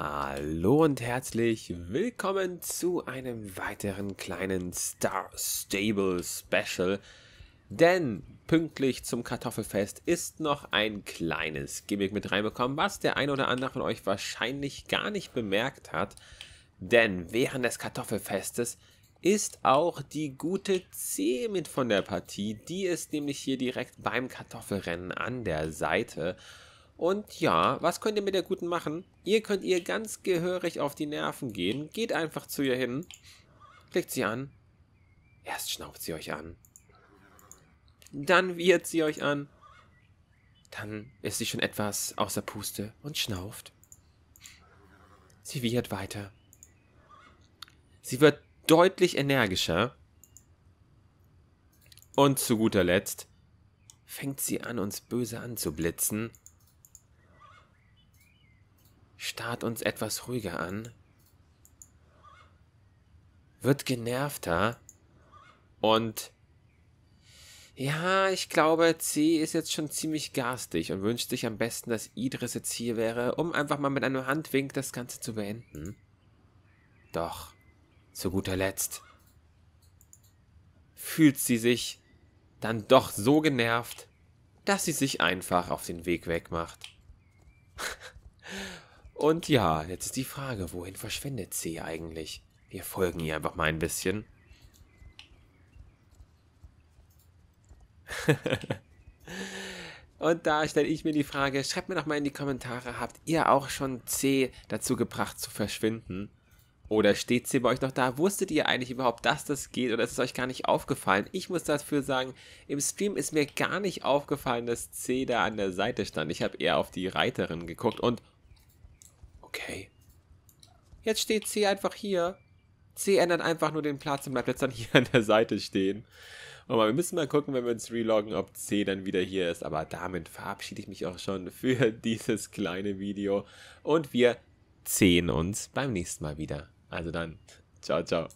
Hallo und herzlich willkommen zu einem weiteren kleinen Star Stable Special. Denn pünktlich zum Kartoffelfest ist noch ein kleines Gimmick mit reinbekommen, was der ein oder andere von euch wahrscheinlich gar nicht bemerkt hat. Denn während des Kartoffelfestes ist auch die gute C mit von der Partie. Die ist nämlich hier direkt beim Kartoffelrennen an der Seite. Und ja, was könnt ihr mit der Guten machen? Ihr könnt ihr ganz gehörig auf die Nerven gehen. Geht einfach zu ihr hin. Klickt sie an. Erst schnauft sie euch an. Dann wiehert sie euch an. Dann ist sie schon etwas außer Puste und schnauft. Sie wiehert weiter. Sie wird deutlich energischer. Und zu guter Letzt fängt sie an, uns böse anzublitzen starrt uns etwas ruhiger an, wird genervter und ja, ich glaube, C ist jetzt schon ziemlich garstig und wünscht sich am besten, dass Idris jetzt hier wäre, um einfach mal mit einem Handwink das Ganze zu beenden. Doch, zu guter Letzt fühlt sie sich dann doch so genervt, dass sie sich einfach auf den Weg wegmacht. Und ja, jetzt ist die Frage, wohin verschwendet C eigentlich? Wir folgen ihr einfach mal ein bisschen. Und da stelle ich mir die Frage, schreibt mir doch mal in die Kommentare, habt ihr auch schon C dazu gebracht zu verschwinden? Oder steht C bei euch noch da? Wusstet ihr eigentlich überhaupt, dass das geht oder ist es euch gar nicht aufgefallen? Ich muss dafür sagen, im Stream ist mir gar nicht aufgefallen, dass C da an der Seite stand. Ich habe eher auf die Reiterin geguckt und Jetzt steht C einfach hier. C ändert einfach nur den Platz und bleibt jetzt dann hier an der Seite stehen. Und wir müssen mal gucken, wenn wir uns reloggen, ob C dann wieder hier ist. Aber damit verabschiede ich mich auch schon für dieses kleine Video. Und wir sehen uns beim nächsten Mal wieder. Also dann, ciao, ciao.